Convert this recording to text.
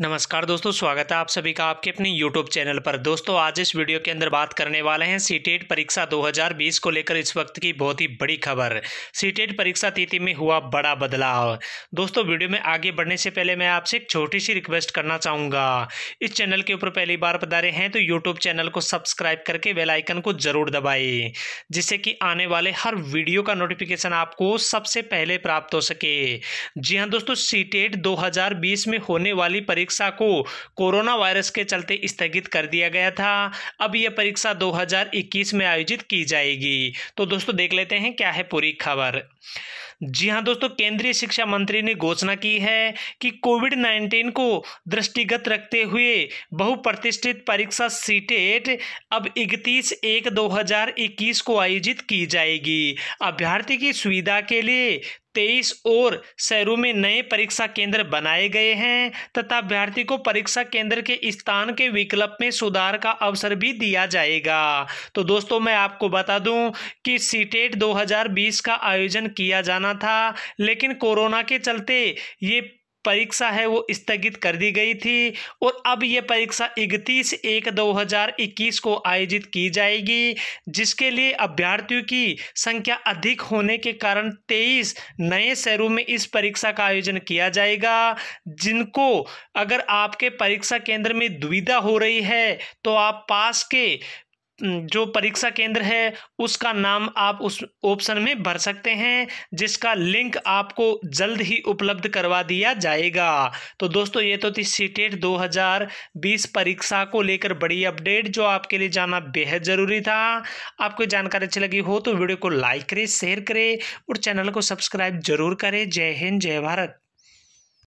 नमस्कार दोस्तों स्वागत है आप सभी का आपके अपने यूट्यूब चैनल पर दोस्तों आज इस वीडियो के अंदर बात करने वाले हैं सी e परीक्षा 2020 को लेकर इस वक्त की बहुत ही बड़ी खबर सी e परीक्षा तिथि में हुआ बड़ा बदलाव दोस्तों वीडियो में आगे बढ़ने से पहले मैं आपसे एक छोटी सी रिक्वेस्ट करना चाहूँगा इस चैनल के ऊपर पहली बार पधारे हैं तो यूट्यूब चैनल को सब्सक्राइब करके बेलाइकन को ज़रूर दबाए जिससे कि आने वाले हर वीडियो का नोटिफिकेशन आपको सबसे पहले प्राप्त हो सके जी हाँ दोस्तों सी e दो में होने वाली परीक्षा परीक्षा को कोरोना वायरस के चलते स्थगित कर दिया गया था अब यह परीक्षा 2021 में आयोजित की जाएगी तो दोस्तों देख लेते हैं क्या है पूरी खबर जी हाँ दोस्तों केंद्रीय शिक्षा मंत्री ने घोषणा की है कि कोविड 19 को दृष्टिगत रखते हुए बहुप्रतिष्ठित परीक्षा सीटेट अब 31 एक 2021 को आयोजित की जाएगी अभ्यर्थी की सुविधा के लिए तेईस और शहरों में नए परीक्षा केंद्र बनाए गए हैं तथा अभ्यर्थी को परीक्षा केंद्र के स्थान के विकल्प में सुधार का अवसर भी दिया जाएगा तो दोस्तों मैं आपको बता दूं कि e सीटेट 2020 का आयोजन किया जाना था लेकिन कोरोना के चलते ये परीक्षा है वो स्थगित कर दी गई थी और अब ये परीक्षा 31 एक 2021 को आयोजित की जाएगी जिसके लिए अभ्यर्थियों की संख्या अधिक होने के कारण 23 नए शहरों में इस परीक्षा का आयोजन किया जाएगा जिनको अगर आपके परीक्षा केंद्र में दुविधा हो रही है तो आप पास के जो परीक्षा केंद्र है उसका नाम आप उस ऑप्शन में भर सकते हैं जिसका लिंक आपको जल्द ही उपलब्ध करवा दिया जाएगा तो दोस्तों ये तो थी e सीटेट 2020 परीक्षा को लेकर बड़ी अपडेट जो आपके लिए जाना बेहद ज़रूरी था आपको जानकारी अच्छी लगी हो तो वीडियो को लाइक करें शेयर करें और चैनल को सब्सक्राइब जरूर करें जय हिंद जय भारत